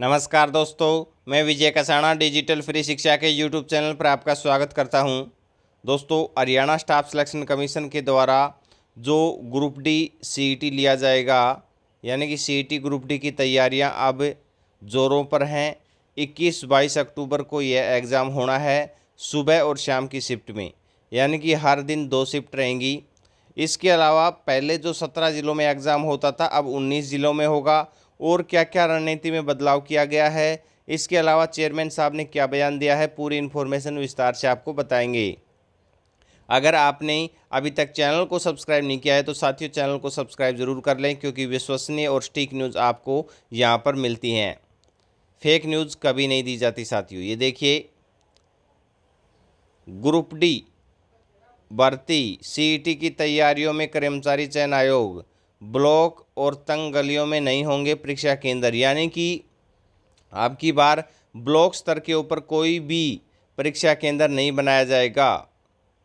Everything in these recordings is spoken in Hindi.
नमस्कार दोस्तों मैं विजय कसाणा डिजिटल फ्री शिक्षा के यूट्यूब चैनल पर आपका स्वागत करता हूं दोस्तों हरियाणा स्टाफ सिलेक्शन कमीशन के द्वारा जो ग्रुप डी सीईटी e लिया जाएगा यानी कि सीईटी e ग्रुप डी की तैयारियां अब ज़ोरों पर हैं 21 बाईस अक्टूबर को यह एग्ज़ाम होना है सुबह और शाम की शिफ्ट में यानी कि हर दिन दो शिफ्ट रहेंगी इसके अलावा पहले जो सत्रह ज़िलों में एग्ज़ाम होता था अब उन्नीस ज़िलों में होगा और क्या क्या रणनीति में बदलाव किया गया है इसके अलावा चेयरमैन साहब ने क्या बयान दिया है पूरी इन्फॉर्मेशन विस्तार से आपको बताएंगे अगर आपने अभी तक चैनल को सब्सक्राइब नहीं किया है तो साथियों चैनल को सब्सक्राइब जरूर कर लें क्योंकि विश्वसनीय और स्टीक न्यूज़ आपको यहाँ पर मिलती हैं फेक न्यूज़ कभी नहीं दी जाती साथियों ये देखिए ग्रुप डी भर्ती सीईटी की तैयारियों में कर्मचारी चयन आयोग ब्लॉक और तंग गलियों में नहीं होंगे परीक्षा केंद्र यानी कि आपकी बार ब्लॉक स्तर के ऊपर कोई भी परीक्षा केंद्र नहीं बनाया जाएगा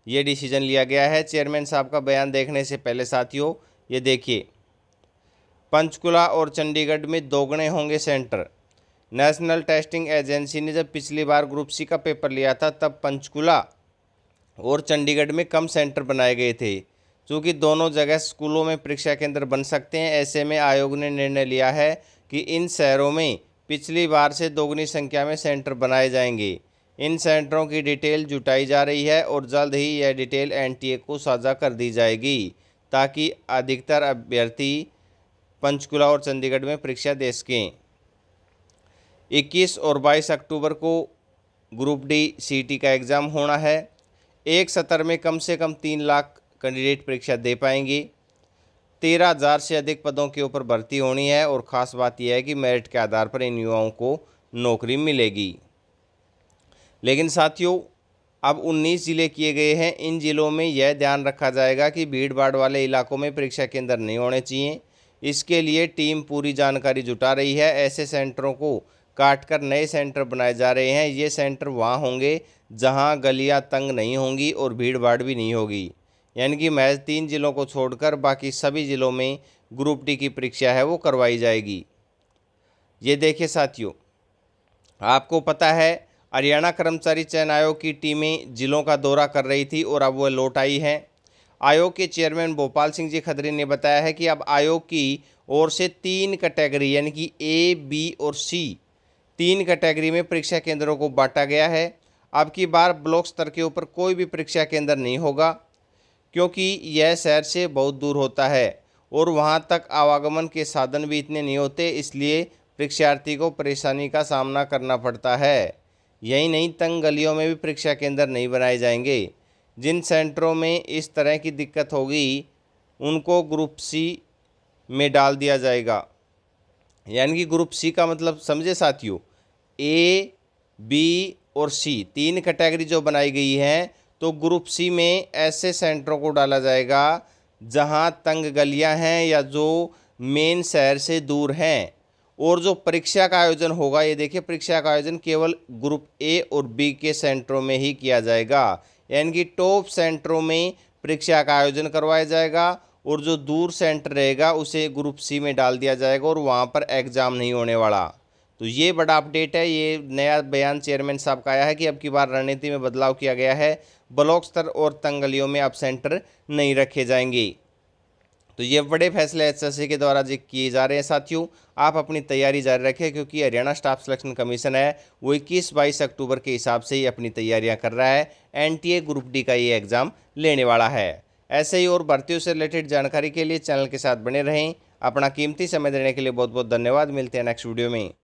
ये डिसीजन लिया गया है चेयरमैन साहब का बयान देखने से पहले साथियों ये देखिए पंचकुला और चंडीगढ़ में दोगुने होंगे सेंटर नेशनल टेस्टिंग एजेंसी ने जब पिछली बार ग्रुप सी का पेपर लिया था तब पंचकुला और चंडीगढ़ में कम सेंटर बनाए गए थे चूँकि दोनों जगह स्कूलों में परीक्षा केंद्र बन सकते हैं ऐसे में आयोग ने निर्णय लिया है कि इन शहरों में पिछली बार से दोगुनी संख्या में सेंटर बनाए जाएंगे इन सेंटरों की डिटेल जुटाई जा रही है और जल्द ही यह डिटेल एनटीए को साझा कर दी जाएगी ताकि अधिकतर अभ्यर्थी पंचकुला और चंडीगढ़ में परीक्षा दे सकें 21 और 22 अक्टूबर को ग्रुप डी सीटी का एग्ज़ाम होना है एक सत्र में कम से कम तीन लाख कैंडिडेट परीक्षा दे पाएंगी तेरह हज़ार से अधिक पदों के ऊपर भर्ती होनी है और ख़ास बात यह है कि मेरिट के आधार पर इन युवाओं को नौकरी मिलेगी लेकिन साथियों अब 19 ज़िले किए गए हैं इन ज़िलों में यह ध्यान रखा जाएगा कि भीड़ भाड़ वाले इलाकों में परीक्षा केंद्र नहीं होने चाहिए इसके लिए टीम पूरी जानकारी जुटा रही है ऐसे सेंटरों को काट कर नए सेंटर बनाए जा रहे हैं ये सेंटर वहाँ होंगे जहाँ गलियाँ तंग नहीं होंगी और भीड़ भाड़ भी नहीं होगी यानी कि महज तीन जिलों को छोड़कर बाकी सभी ज़िलों में ग्रुप डी की परीक्षा है वो करवाई जाएगी ये देखिए साथियों आपको पता है हरियाणा कर्मचारी चयन आयोग की टीमें जिलों का दौरा कर रही थी और अब वह लौट आई हैं आयोग के चेयरमैन भोपाल सिंह जी खदरी ने बताया है कि अब आयोग की ओर से तीन कैटेगरी यानी कि ए बी और सी तीन कैटेगरी में परीक्षा केंद्रों को बांटा गया है अब की बार ब्लॉक स्तर के ऊपर कोई भी परीक्षा केंद्र नहीं होगा क्योंकि यह शहर से बहुत दूर होता है और वहाँ तक आवागमन के साधन भी इतने नहीं होते इसलिए परीक्षार्थी को परेशानी का सामना करना पड़ता है यही नहीं तंग गलियों में भी परीक्षा केंद्र नहीं बनाए जाएंगे जिन सेंटरों में इस तरह की दिक्कत होगी उनको ग्रुप सी में डाल दिया जाएगा यानी कि ग्रुप सी का मतलब समझे साथियों ए बी और सी तीन कैटेगरी जो बनाई गई हैं तो ग्रुप सी में ऐसे सेंटरों को डाला जाएगा जहां तंग गलियां हैं या जो मेन शहर से दूर हैं और जो परीक्षा का आयोजन होगा ये देखिए परीक्षा का आयोजन केवल ग्रुप ए और बी के सेंटरों में ही किया जाएगा यानी कि टॉप सेंटरों में परीक्षा का आयोजन करवाया जाएगा और जो दूर सेंटर रहेगा उसे ग्रुप सी में डाल दिया जाएगा और वहाँ पर एग्ज़ाम नहीं होने वाला तो ये बड़ा अपडेट है ये नया बयान चेयरमैन साहब का आया है कि अब की बार रणनीति में बदलाव किया गया है ब्लॉक स्तर और तंगलियों में अब सेंटर नहीं रखे जाएंगे तो ये बड़े फैसले एच के द्वारा जो किए जा रहे हैं साथियों आप अपनी तैयारी जारी रखें क्योंकि हरियाणा स्टाफ सिलेक्शन कमीशन है वो इक्कीस बाईस अक्टूबर के हिसाब से ही अपनी तैयारियां कर रहा है एनटीए ग्रुप डी का ये एग्ज़ाम लेने वाला है ऐसे ही और भर्तियों से रिलेटेड जानकारी के लिए चैनल के साथ बने रहें अपना कीमती समय देने के लिए बहुत बहुत धन्यवाद मिलते हैं नेक्स्ट वीडियो में